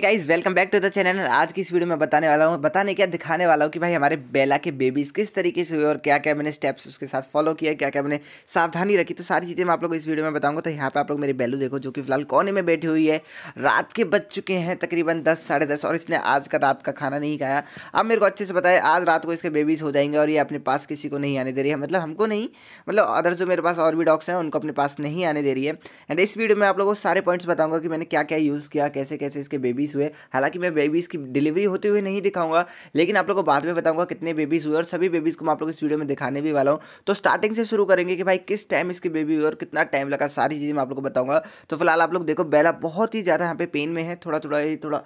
guys welcome back to the channel आज की इस वीडियो में बताने वाला हूँ बताने क्या दिखाने वाला हूँ कि भाई हमारे बेला के बेबीज़ किस तरीके से हुए और क्या क्या मैंने स्टेप्स उसके साथ फॉलो किया क्या क्या मैंने सावधानी रखी तो सारी चीज़ें मैं आप लोग इस वीडियो में बताऊंगा तो यहाँ पे आप लोग मेरी बैलू देखो जो कि फिलहाल कोने में बैठी हुई है रात के बज चुके हैं तकरीबन दस साढ़े दस और इसने आज का रात का खाना नहीं खाया अब मेरे को अच्छे से बताया आज रात को इसके बेबीज़ हो जाएंगे और ये अपने पास किसी को नहीं आने दे रही है मतलब हमको नहीं मतलब अदर जो मेरे पास और भी डॉग्स हैं उनको अपने पास नहीं आने दे रही है एंड इस वीडियो में आप लोगों को सारे पॉइंट्स बताऊँगा कि मैंने क्या क्या यूज़ किया कैसे कैसे इसके बेबीज़ बेबीज़ हुए हालांकि मैं बेबीज़ की डिलीवरी होते हुए नहीं दिखाऊंगा लेकिन आप लोग को बाद में बताऊंगा कितने बेबीज़ हुए और सभी बेबीज़ को मैं आप लोग इस वीडियो में दिखाने भी वाला हूँ तो स्टार्टिंग से शुरू करेंगे कि भाई किस टाइम इसकी बेबी हुई और कितना टाइम लगा सारी चीज़ें मैं आप लोग को बताऊँगा तो फिलहाल आप लोग देखो बेला बहुत ही ज़्यादा यहाँ पे पेन में है थोड़ा थोड़ा थोड़ा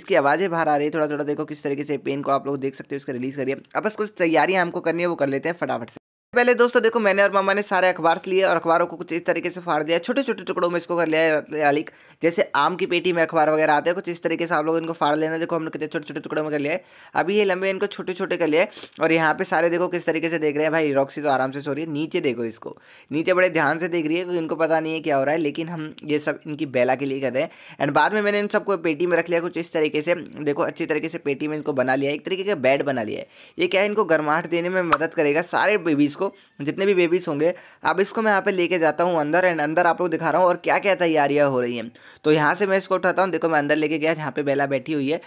इसकी आवाज़ें बाहर आ रही है थोड़ा थोड़ा देखो किस तरीके से पेन को आप लोग देख सकते हो उसका रिलीज़ करिए अब बस कुछ तैयारियाँ हमको करनी है वो कर लेते हैं फटाफट से पहले दोस्तों देखो मैंने और मामा ने सारे अखबार लिए और अखबारों को कुछ इस तरीके से फाड़ दिया छोटे छोटे टुकड़ों में इसको कर लिया है जैसे आम की पेटी में अखबार वगैरह आते हैं कुछ इस तरीके से आप लोग इनको फाड़ लेना देखो हमने कितने छोटे छोटे टुकड़ों में कर लिया है अभी ये लंबे इनको छोटे छोटे कर लिया और यहाँ पे सारे देखो किस तरीके से देख रहे हैं भाई रॉक्सी तो आराम से सो रही है नीचे देखो इसको नीचे बड़े ध्यान से देख रही है क्योंकि इनको पता नहीं है क्या हो रहा है लेकिन हम ये सब इनकी बेला के लिए कर रहे हैं एंड बाद में मैंने इन सबको पेटी में रख लिया कुछ इस तरीके से देखो अच्छी तरीके से पेटी में इनको बना लिया एक तरीके का बेड बना लिया है ये क्या है इनको गर्माहट देने में मदद करेगा सारे बेबीज़ को इसको जितने भी बेबीज़ होंगे अब इसको मैं यहाँ पे लेके जाता हूँ अंदर एंड अंदर आप लोग दिखा रहा हूँ और क्या क्या तैयारियाँ हो रही हैं तो यहाँ से मैं इसको उठाता हूँ देखो मैं अंदर लेके गया जहाँ पे बेला बैठी हुई है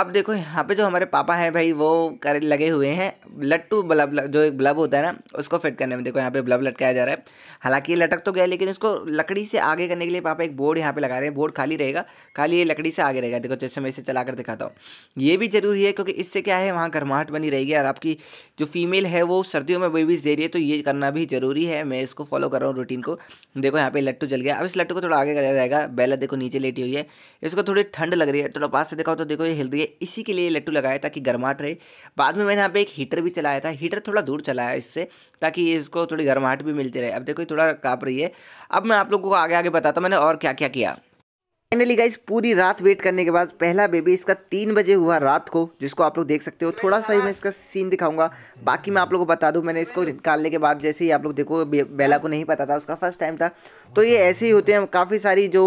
अब देखो यहाँ पे जो हमारे पापा हैं भाई वो कर लगे हुए हैं लट्टू बलब जो एक ब्लब होता है ना उसको फिट करने में देखो यहाँ पे ब्लब लटकाया जा रहा है हालांकि ये लटक तो गया लेकिन इसको लकड़ी से आगे करने के लिए पापा एक बोर्ड यहाँ पे लगा रहे हैं बोर्ड खाली रहेगा खाली ये लकड़ी से आगे रहेगा देखो जैसे मैं इसे चला कर दिखाता हूँ ये भी जरूरी है क्योंकि इससे क्या है वहाँ गर्माहट बनी रहेगी और आपकी जो फीमेल है वो सर्दियों में बेबीज़ दे रही है तो ये करना भी जरूरी है मैं इसको फॉलो कर रहा हूँ रूटीन को देखो यहाँ पे लट्टू जल गया अब इस लट्टू को थोड़ा आगे कराया जाएगा बैला देखो नीचे लेटी हुई है इसको थोड़ी ठंड लग रही है थोड़ा पास से देखा तो देखो ये हिल रही है इसी के लिए लट्टू लगाया ताकि गर्माहट रहे बाद में मैंने यहाँ पे एक हीटर भी चलाया था हीटर थोड़ा दूर चलाया इससे ताकि इसको थोड़ी गर्माहट भी मिलती रहे अब देखो थोड़ा काँप रही है अब मैं आप लोगों को आगे आगे बताता मैंने और क्या क्या किया फाइनली गाइज पूरी रात वेट करने के बाद पहला बेबी इसका तीन बजे हुआ रात को जिसको आप लोग देख सकते हो थोड़ा सा ही मैं इसका सीन दिखाऊंगा बाकी मैं आप लोगों को बता दूं मैंने इसको निकालने के बाद जैसे ही आप लोग देखो बेला को नहीं पता था उसका फर्स्ट टाइम था तो ये ऐसे ही होते हैं काफ़ी सारी जो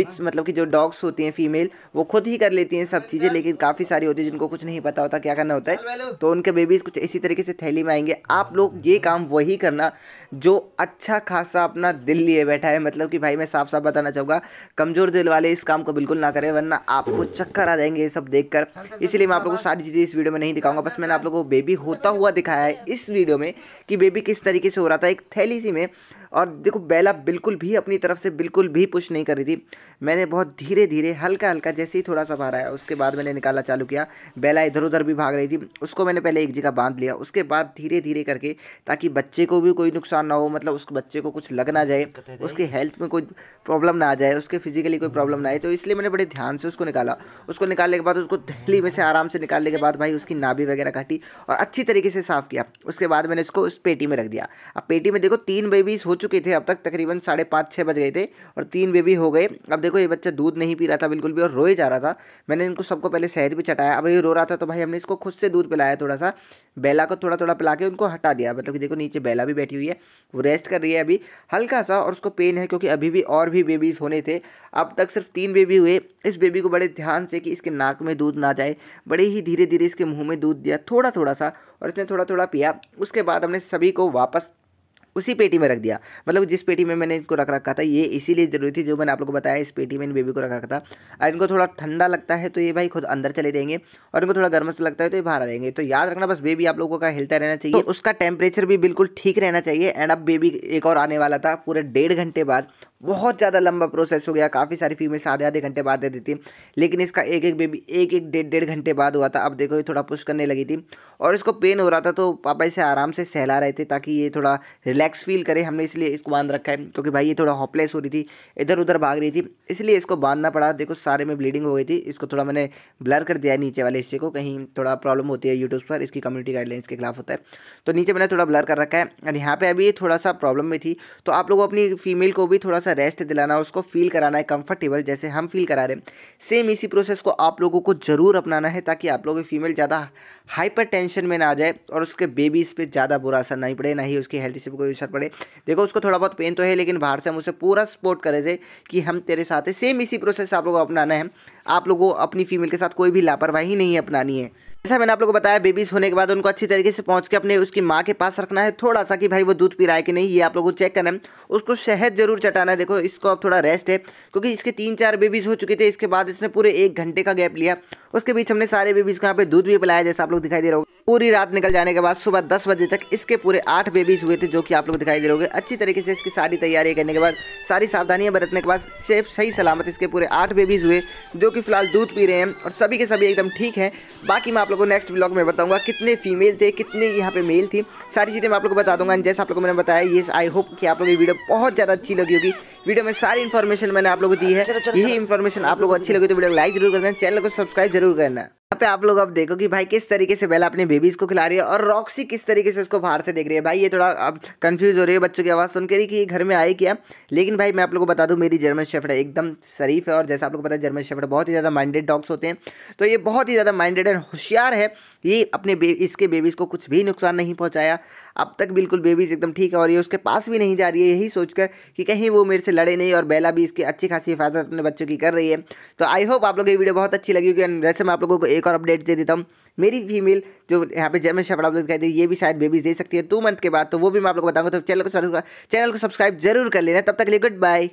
बिच मतलब कि जो डॉग्स होती हैं फीमेल वो खुद ही कर लेती हैं सब चीज़ें लेकिन काफ़ी सारी होती है जिनको कुछ नहीं पता होता क्या करना होता है तो उनके बेबीज़ कुछ इसी तरीके से थैली में आएंगे आप लोग ये काम वही करना जो अच्छा खासा अपना दिल लिए बैठा है मतलब कि भाई मैं साफ साफ बताना चाहूँगा कमज़ोर दिल वाले इस काम को बिल्कुल ना करें वरना आपको चक्कर आ जाएंगे ये सब देख कर इसलिए मैं आप लोगों को सारी चीज़ें इस वीडियो में नहीं दिखाऊंगा बस मैंने आप लोगों को बेबी होता हुआ दिखाया है इस वीडियो में कि बेबी किस तरीके से हो रहा था एक थैली सी में और देखो बेला बिल्कुल भी अपनी तरफ से बिल्कुल भी पुश नहीं कर रही थी मैंने बहुत धीरे धीरे हल्का हल्का जैसे ही थोड़ा सा भारा है उसके बाद मैंने निकालना चालू किया बेला इधर उधर भी भाग रही थी उसको मैंने पहले एक जगह बांध लिया उसके बाद धीरे धीरे करके ताकि बच्चे को भी कोई नुकसान नुकसान ना हो मतलब उस बच्चे को कुछ लग ना जाए उसकी हेल्थ में कोई प्रॉब्लम ना आ जाए उसके फिजिकली कोई प्रॉब्लम ना आए तो इसलिए मैंने बड़े ध्यान से उसको निकाला उसको निकालने के बाद उसको दहली में से आराम से निकालने के बाद भाई उसकी नाभी वगैरह काटी और अच्छी तरीके से साफ़ किया उसके बाद मैंने इसको उस पेटी में रख दिया अब पेटी में देखो तीन बेबीज़ हो चुके थे अब तक तकरीबन साढ़े पाँच छः बज गए थे और तीन बेबी हो गए अब देखो ये बच्चा दूध नहीं पी रहा था बिल्कुल भी और रोए जा रहा था मैंने इनको सबको पहले शहद भी चटाया अब ये रो रहा था तो भाई हमने इसको खुद से दूध पिलाया थोड़ा सा बेला को थोड़ा थोड़ा पिला के उनको हटा दिया मतलब कि देखो नीचे बेला भी बैठी हुई है वो रेस्ट कर रही है अभी हल्का सा और उसको पेन है क्योंकि अभी भी और भी बेबीज़ होने थे अब तक सिर्फ तीन बेबी हुए इस बेबी को बड़े ध्यान से कि इसके नाक में दूध ना जाए बड़े ही धीरे धीरे इसके मुँह में दूध दिया थोड़ा थोड़ा सा और इसने थोड़ा थोड़ा पिया उसके बाद हमने सभी को वापस उसी पेटी में रख दिया मतलब जिस पेटी में मैंने इनको रख रखा था ये इसीलिए ज़रूरी थी जो मैंने आप लोग को बताया इस पेटी में इन बेबी को रख रखा था और इनको थोड़ा ठंडा लगता है तो ये भाई खुद अंदर चले जाएंगे और इनको थोड़ा गर्म लगता है तो ये बाहर आ जाएंगे तो याद रखना बस बेबी आप लोगों का हिलता रहना चाहिए तो उसका टेम्परेचर भी बिल्कुल ठीक रहना चाहिए एंड अब बेबी एक और आने वाला था पूरे डेढ़ घंटे बाद बहुत ज़्यादा लंबा प्रोसेस हो गया काफ़ी सारी फीमेल्स आधे आधे घंटे बाद दे देती थी लेकिन इसका एक एक बेबी एक एक डेढ़ डेढ़ घंटे बाद हुआ था अब देखो ये थोड़ा पुश करने लगी थी और इसको पेन हो रहा था तो पापा इसे आराम से सहला रहे थे ताकि ये थोड़ा रिलैक्स फील करे हमने इसलिए इसको बांध रखा है क्योंकि भाई ये थोड़ा हॉपलेस हो रही थी इधर उधर भाग रही थी इसलिए इसको बांधना पड़ा देखो सारे में ब्लीडिंग हो गई थी इसको थोड़ा मैंने ब्लर कर दिया नीचे वाले हिस्से को कहीं थोड़ा प्रॉब्लम होती है यूट्यूब पर इसकी कम्युनिटी गाइडलाइंस के खिलाफ होता है तो नीचे मैंने थोड़ा ब्लर कर रखा है और यहाँ पर अभी थोड़ा सा प्रॉब्लम में थी तो आप लोग अपनी फीमेल को भी थोड़ा सा रेस्ट दिलाना उसको फील कराना है कंफर्टेबल जैसे हम फील करा रहे हैं सेम इसी प्रोसेस को आप लोगों को ज़रूर अपनाना है ताकि आप लोगों की फीमेल ज़्यादा हाइपर टेंशन में ना आ जाए और उसके बेबीज़ पे ज़्यादा बुरा असर नहीं पड़े ना ही उसकी हेल्थ से पर कोई असर पड़े देखो उसको थोड़ा बहुत पेन तो है लेकिन बाहर से हम उसे पूरा सपोर्ट करे थे कि हम तेरे साथ सेम इसी प्रोसेस आप लोगों को अपनाना है आप लोगों को अपनी फीमेल के साथ कोई भी लापरवाही नहीं अपनानी है जैसा मैंने आप लोगों को बताया बेबीज होने के बाद उनको अच्छी तरीके से पहुंच के अपने उसकी माँ के पास रखना है थोड़ा सा कि भाई वो दूध पी रहा है कि नहीं ये आप लोगों को चेक करना है उसको शहद जरूर चटाना है देखो इसको अब थोड़ा रेस्ट है क्योंकि इसके तीन चार बेबीज़ हो चुके थे इसके बाद इसने पूरे एक घंटे का गैप लिया उसके बीच हमने सारे बेबीज़ को यहाँ पे दूध भी पिलाया जैसा आप लोग दिखाई दे रहा होगा पूरी रात निकल जाने के बाद सुबह दस बजे तक इसके पूरे आठ बेबीज हुए थे जो कि आप लोग दिखाई दे रहे अच्छी तरीके से इसकी सारी तैयारी करने के बाद सारी सावधानियां बरतने के बाद सेफ सही सलामत इसके पूरे आठ बेबीज हुए जो कि फिलहाल दूध पी रहे हैं और सभी के सभी एकदम ठीक है बाकी मैं आप लोगों को नेक्स्ट ब्लॉग में बताऊंगा कितने फीमेल थे कितने यहाँ पे मेल थी सारी चीज़ें मैं आप लोग को बता दूंगा जैसे आप लोगों को मैंने बताया ये आई होप कि आप लोग की वीडियो बहुत ज़्यादा अच्छी लगी होगी वीडियो में सारी इन्फॉर्मेशन मैंने आप लोगों को दी है यही इन्फॉर्मेशन आप लोगों को अच्छी लगी तो वीडियो को लाइक जरूर करना चैनल को सब्सक्राइब जरूर करना यहाँ पे आप लोग अब देखो कि भाई किस तरीके से बेला अपने बेबीज़ को खिला रही है और रॉक्सी किस तरीके से उसको बाहर से देख रही है भाई ये थोड़ा अब कंफ्यूज हो रही है बच्चों की आवाज़ सुन के रही कि घर में आई क्या लेकिन भाई मैं आप लोग को बता दूँ मेरी जर्मन शेफर्ड एकदम शरीफ है और जैसा आप लोग पता है जर्मन शेफर्ड बहुत ही ज़्यादा माइंडेड डॉग्स होते हैं तो ये बहुत ही ज़्यादा माइंडेड एंड होशियार है ये अपने इसके बेबीज़ को कुछ भी नुकसान नहीं पहुँचाया अब तक बिल्कुल बेबीज़ एकदम ठीक है और ये उसके पास भी नहीं जा रही है यही सोचकर कि कहीं वो मेरे से लड़े नहीं और बेला भी इसकी अच्छी खासी हिफाजत अपने बच्चों की कर रही है तो आई होप आप लोग ये वीडियो बहुत अच्छी लगी क्योंकि वैसे मैं आप लोगों को एक और अपडेट दे देता हूँ मेरी फीमेल जो यहाँ पे जर्मन शेफर आप लोग कहते हैं ये भी शायद बेबीज दे सकती है टू मंथ के बाद तो वो भी मैं आप लोग बताऊंगा तो चैनल को चैनल को सब्सक्राइब जरूर कर लेना तब तक लिए गुड बाय